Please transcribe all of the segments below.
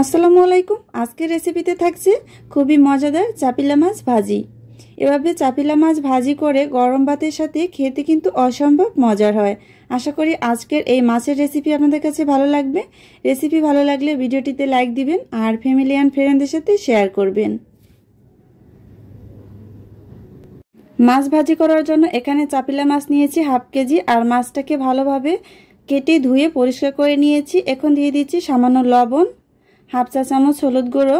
আসসালামু আলাইকুম আজকের রেসিপিতে থাকছে খুবই মজাদার চাপিলা মাছ ভাজি এভাবে চাপিলা মাছ ভাজি করে গরম ভাতের সাথে খেতে কিন্তু অসম্ভব মজার হয় আশা করি আজকের এই মাছের রেসিপি আপনাদের কাছে ভালো লাগবে রেসিপি ভালো লাগলে ভিডিওটিতে লাইক দিবেন আর ফ্যামিলি অ্যান্ড ফ্রেন্ডদের সাথে শেয়ার করবেন মাছ ভাজি করার জন্য এখানে চাপিলা মাছ নিয়েছি হাফ কেজি আর মাছটাকে ভালোভাবে কেটে ধুয়ে পরিষ্কার করে নিয়েছি এখন দিয়ে দিচ্ছি সামান্য লবণ হাফ চা চামচ হলুদ গুঁড়ো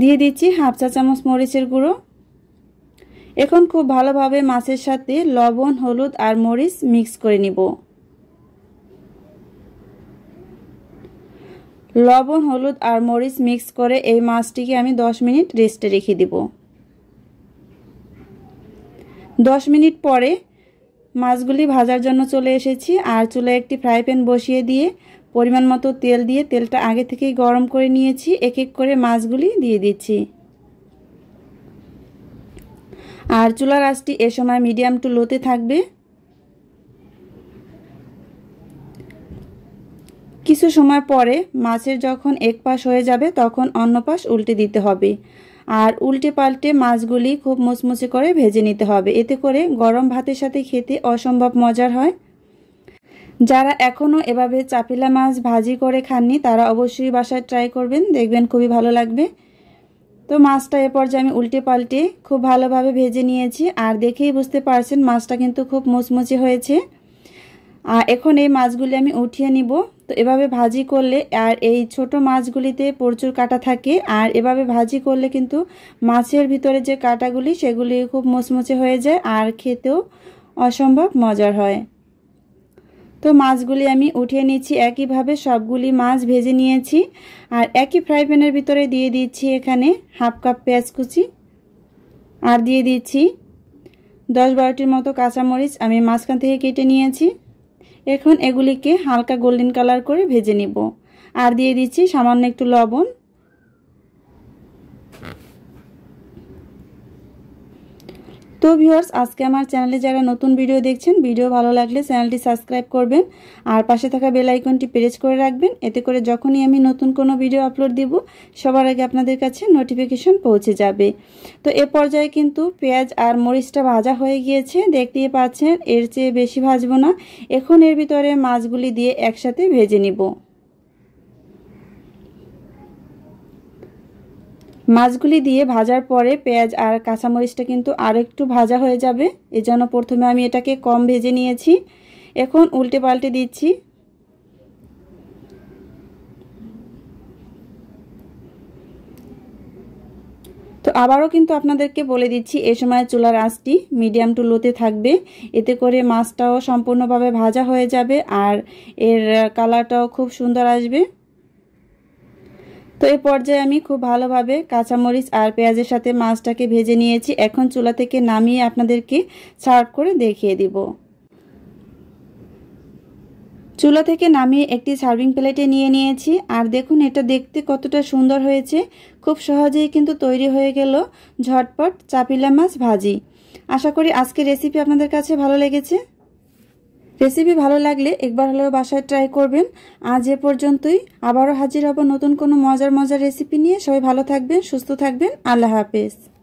দিয়ে দিচ্ছি হাফ চা চামচ মরিচের গুঁড়ো এখন খুব ভালোভাবে মাছের সাথে লবণ হলুদ আর মরিচ মিক্স করে নিব লবণ হলুদ আর মরিচ মিক্স করে এই মাছটিকে আমি দশ মিনিট রেস্টে রেখে দিব দশ মিনিট পরে মাছগুলি ভাজার জন্য চলে এসেছি আর চুলে একটি ফ্রাই প্যান বসিয়ে দিয়ে পরিমাণ মতো তেল দিয়ে তেলটা আগে থেকেই গরম করে নিয়েছি এক এক করে মাছগুলি দিয়ে দিচ্ছি আর চুলার আঁচটি এ সময় মিডিয়াম টু লোতে থাকবে কিছু সময় পরে মাছের যখন এক পাশ হয়ে যাবে তখন অন্য পাশ উল্টে দিতে হবে আর উল্টে পাল্টে মাছগুলি খুব মুচমুচে করে ভেজে নিতে হবে এতে করে গরম ভাতের সাথে খেতে অসম্ভব মজার হয় যারা এখনও এভাবে চাপিলা মাছ ভাজি করে খাননি তারা অবশ্যই বাসায় ট্রাই করবেন দেখবেন খুবই ভালো লাগবে তো মাছটা এ পর্যায়ে আমি উল্টে পাল্টে খুব ভালোভাবে ভেজে নিয়েছি আর দেখেই বুঝতে পারছেন মাছটা কিন্তু খুব মুচমুচে হয়েছে আর এখন এই মাছগুলি আমি উঠিয়ে নিব তো এভাবে ভাজি করলে আর এই ছোট মাছগুলিতে প্রচুর কাটা থাকে আর এভাবে ভাজি করলে কিন্তু মাছের ভিতরে যে কাটাগুলি সেগুলি খুব মুচমুচে হয়ে যায় আর খেতেও অসম্ভব মজার হয় তো মাছগুলি আমি উঠিয়ে নিচ্ছি একইভাবে সবগুলি মাছ ভেজে নিয়েছি আর একই ফ্রাই প্যানের ভিতরে দিয়ে দিচ্ছি এখানে হাফ কাপ পেঁয়াজ কুচি আর দিয়ে দিচ্ছি দশ বারোটির মতো কাঁচামরিচ আমি মাঝখান থেকে কেটে নিয়েছি এখন এগুলিকে হালকা গোল্ডেন কালার করে ভেজে নিব আর দিয়ে দিচ্ছি সামান্য একটু লবণ তো ভিউয়ার্স আজকে আমার চ্যানেলে যারা নতুন ভিডিও দেখছেন ভিডিও ভালো লাগলে চ্যানেলটি সাবস্ক্রাইব করবেন আর পাশে থাকা বেল আইকনটি প্রেস করে রাখবেন এতে করে যখনই আমি নতুন কোনো ভিডিও আপলোড দিব সবার আগে আপনাদের কাছে নোটিফিকেশন পৌঁছে যাবে তো এ পর্যায়ে কিন্তু পেঁয়াজ আর মরিচটা ভাজা হয়ে গিয়েছে দেখতেই পাচ্ছেন এর চেয়ে বেশি ভাজবো না এখন এর ভিতরে মাছগুলি দিয়ে একসাথে ভেজে নিব মাছগুলি দিয়ে ভাজার পরে পেঁয়াজ আর কাঁচামরিচটা কিন্তু আর একটু ভাজা হয়ে যাবে এজন্য প্রথমে আমি এটাকে কম ভেজে নিয়েছি এখন উল্টে পাল্টে দিচ্ছি তো আবারও কিন্তু আপনাদেরকে বলে দিচ্ছি এ সময় চুলার আঁচটি মিডিয়াম টু লোতে থাকবে এতে করে মাছটাও সম্পূর্ণভাবে ভাজা হয়ে যাবে আর এর কালারটাও খুব সুন্দর আসবে তো এই পর্যায়ে আমি খুব ভালোভাবে কাঁচামরিচ আর পেঁয়াজের সাথে মাছটাকে ভেজে নিয়েছি এখন চুলা থেকে নামিয়ে আপনাদেরকে সার্ভ করে দেখিয়ে দিব চুলা থেকে নামিয়ে একটি সার্ভিং প্লেটে নিয়ে নিয়েছি আর দেখুন এটা দেখতে কতটা সুন্দর হয়েছে খুব সহজেই কিন্তু তৈরি হয়ে গেল ঝটপট চাপিলা মাছ ভাজি আশা করি আজকে রেসিপি আপনাদের কাছে ভালো লেগেছে রেসিপি ভালো লাগলে একবার হলেও বাসায় ট্রাই করবেন আজ এ পর্যন্তই আবারও হাজির হব নতুন কোনো মজার মজার রেসিপি নিয়ে সবাই ভালো থাকবেন সুস্থ থাকবেন আল্লাহ হাফেজ